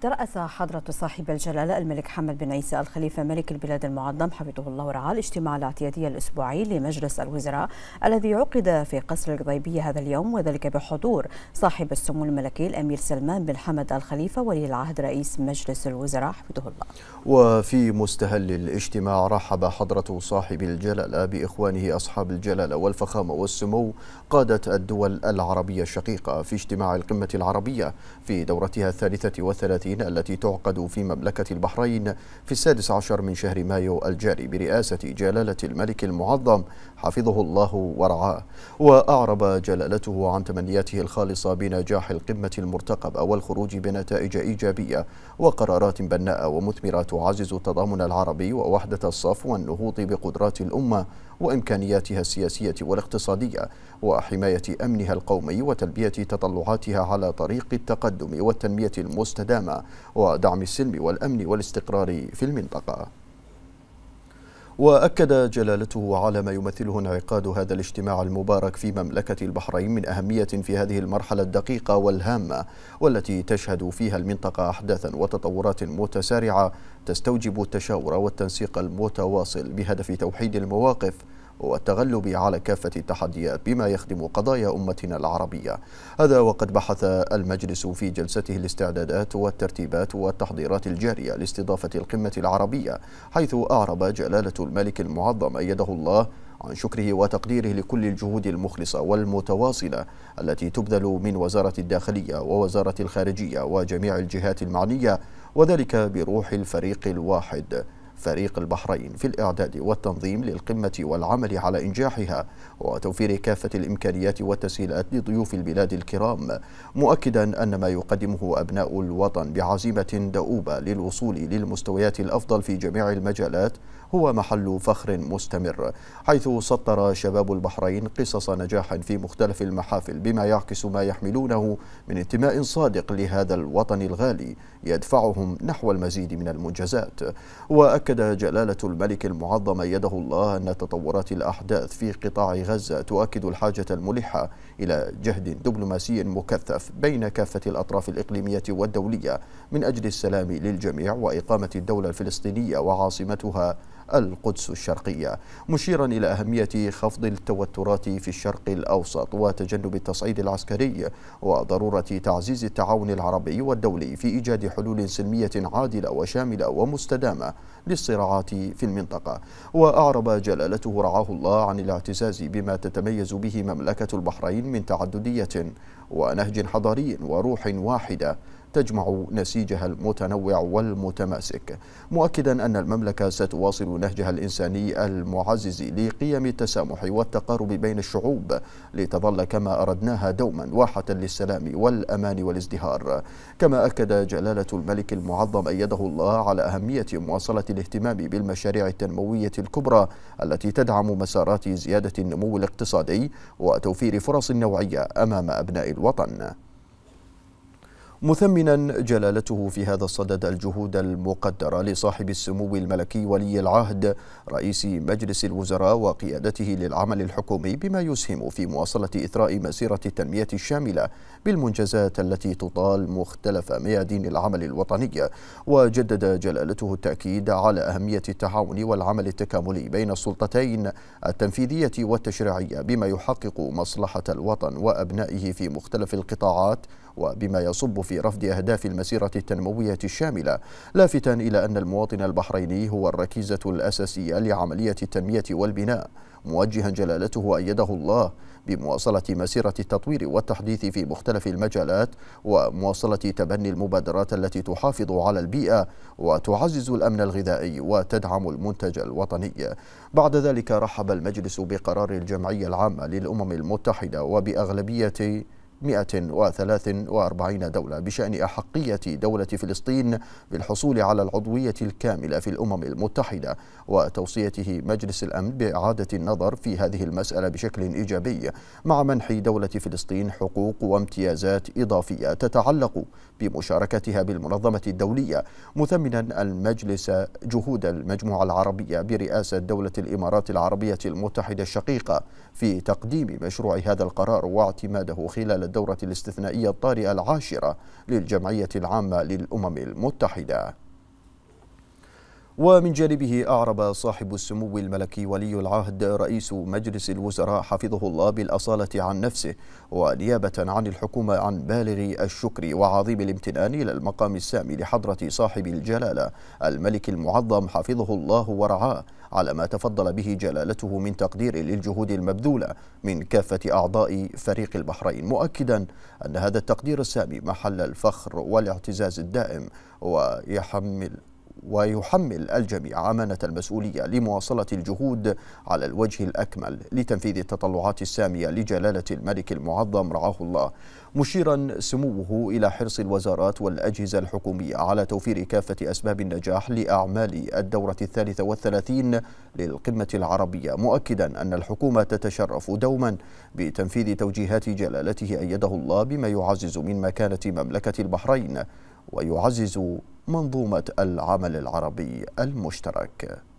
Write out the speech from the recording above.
ترأس حضرة صاحب الجلالة الملك حمد بن عيسى الخليفة ملك البلاد المعظم حفظه الله ورعاه الاجتماع الاعتيادي الأسبوعي لمجلس الوزراء الذي عقد في قصر القضيبية هذا اليوم وذلك بحضور صاحب السمو الملكي الأمير سلمان بن حمد الخليفة ولي العهد رئيس مجلس الوزراء حفظه الله وفي مستهل الاجتماع رحب حضرة صاحب الجلالة بإخوانه أصحاب الجلالة والفخامة والسمو قادة الدول العربية الشقيقة في اجتماع القمة العربية في دورتها الثالثة والثلاثين العشرين التي تعقد في مملكة البحرين في السادس عشر من شهر مايو الجاري برئاسة جلالة الملك المعظم حفظه الله ورعاه وأعرب جلالته عن تمنياته الخالصة بنجاح القمة المرتقبة والخروج بنتائج إيجابية وقرارات بناءة ومثمرة تعزز التضامن العربي ووحدة الصف والنهوض بقدرات الأمة وإمكانياتها السياسية والاقتصادية وحماية أمنها القومي وتلبية تطلعاتها على طريق التقدم والتنمية المستدامة ودعم السلم والأمن والاستقرار في المنطقة وأكد جلالته على ما يمثله انعقاد هذا الاجتماع المبارك في مملكة البحرين من أهمية في هذه المرحلة الدقيقة والهامة والتي تشهد فيها المنطقة أحداثا وتطورات متسارعة تستوجب التشاور والتنسيق المتواصل بهدف توحيد المواقف والتغلب على كافة التحديات بما يخدم قضايا أمتنا العربية هذا وقد بحث المجلس في جلسته الاستعدادات والترتيبات والتحضيرات الجارية لاستضافة القمة العربية حيث أعرب جلالة الملك المعظم أيده الله عن شكره وتقديره لكل الجهود المخلصة والمتواصلة التي تبذل من وزارة الداخلية ووزارة الخارجية وجميع الجهات المعنية وذلك بروح الفريق الواحد فريق البحرين في الإعداد والتنظيم للقمة والعمل على إنجاحها وتوفير كافة الإمكانيات والتسهيلات لضيوف البلاد الكرام مؤكدا أن ما يقدمه أبناء الوطن بعزيمة دؤوبة للوصول للمستويات الأفضل في جميع المجالات هو محل فخر مستمر حيث سطر شباب البحرين قصص نجاح في مختلف المحافل بما يعكس ما يحملونه من انتماء صادق لهذا الوطن الغالي يدفعهم نحو المزيد من المنجزات وأكد جلالة الملك المعظم يده الله أن تطورات الأحداث في قطاع غزة تؤكد الحاجة الملحة إلى جهد دبلوماسي مكثف بين كافة الأطراف الإقليمية والدولية من أجل السلام للجميع وإقامة الدولة الفلسطينية وعاصمتها القدس الشرقية مشيرا إلى أهمية خفض التوترات في الشرق الأوسط وتجنب التصعيد العسكري وضرورة تعزيز التعاون العربي والدولي في إيجاد حلول سلمية عادلة وشاملة ومستدامة للصراعات في المنطقة وأعرب جلالته رعاه الله عن الاعتزاز بما تتميز به مملكة البحرين من تعددية ونهج حضاري وروح واحدة تجمع نسيجها المتنوع والمتماسك مؤكدا أن المملكة ستواصل نهجها الإنساني المعزز لقيم التسامح والتقارب بين الشعوب لتظل كما أردناها دوما واحة للسلام والأمان والازدهار كما أكد جلالة الملك المعظم أيده الله على أهمية مواصلة الاهتمام بالمشاريع التنموية الكبرى التي تدعم مسارات زيادة النمو الاقتصادي وتوفير فرص نوعية أمام أبناء الوطن مثمنا جلالته في هذا الصدد الجهود المقدرة لصاحب السمو الملكي ولي العهد رئيس مجلس الوزراء وقيادته للعمل الحكومي بما يسهم في مواصلة إثراء مسيرة التنمية الشاملة بالمنجزات التي تطال مختلف ميادين العمل الوطني وجدد جلالته التأكيد على أهمية التعاون والعمل التكاملي بين السلطتين التنفيذية والتشريعية بما يحقق مصلحة الوطن وأبنائه في مختلف القطاعات وبما يصب في رفض أهداف المسيرة التنموية الشاملة لافتا إلى أن المواطن البحريني هو الركيزة الأساسية لعملية التنمية والبناء موجها جلالته أيده الله بمواصلة مسيرة التطوير والتحديث في مختلف المجالات ومواصلة تبني المبادرات التي تحافظ على البيئة وتعزز الأمن الغذائي وتدعم المنتج الوطني بعد ذلك رحب المجلس بقرار الجمعية العامة للأمم المتحدة وبأغلبية 143 دولة بشأن أحقية دولة فلسطين بالحصول على العضوية الكاملة في الأمم المتحدة وتوصيته مجلس الأمن بإعادة النظر في هذه المسألة بشكل إيجابي مع منح دولة فلسطين حقوق وامتيازات إضافية تتعلق بمشاركتها بالمنظمة الدولية مثمنا المجلس جهود المجموعة العربية برئاسة دولة الإمارات العربية المتحدة الشقيقة في تقديم مشروع هذا القرار واعتماده خلال الدورة الاستثنائية الطارئة العاشرة للجمعية العامة للأمم المتحدة ومن جانبه أعرب صاحب السمو الملكي ولي العهد رئيس مجلس الوزراء حفظه الله بالأصالة عن نفسه ونيابة عن الحكومة عن بالغ الشكر وعظيم الامتنان إلى المقام السامي لحضرة صاحب الجلالة الملك المعظم حفظه الله ورعاه على ما تفضل به جلالته من تقدير للجهود المبذولة من كافة أعضاء فريق البحرين مؤكدا أن هذا التقدير السامي محل الفخر والاعتزاز الدائم ويحمل ويحمل الجميع امانه المسؤولية لمواصلة الجهود على الوجه الأكمل لتنفيذ التطلعات السامية لجلالة الملك المعظم رعاه الله مشيرا سموه إلى حرص الوزارات والأجهزة الحكومية على توفير كافة أسباب النجاح لأعمال الدورة الثالثة والثلاثين للقمة العربية مؤكدا أن الحكومة تتشرف دوما بتنفيذ توجيهات جلالته أيده الله بما يعزز من مكانة مملكة البحرين ويعزز منظومة العمل العربي المشترك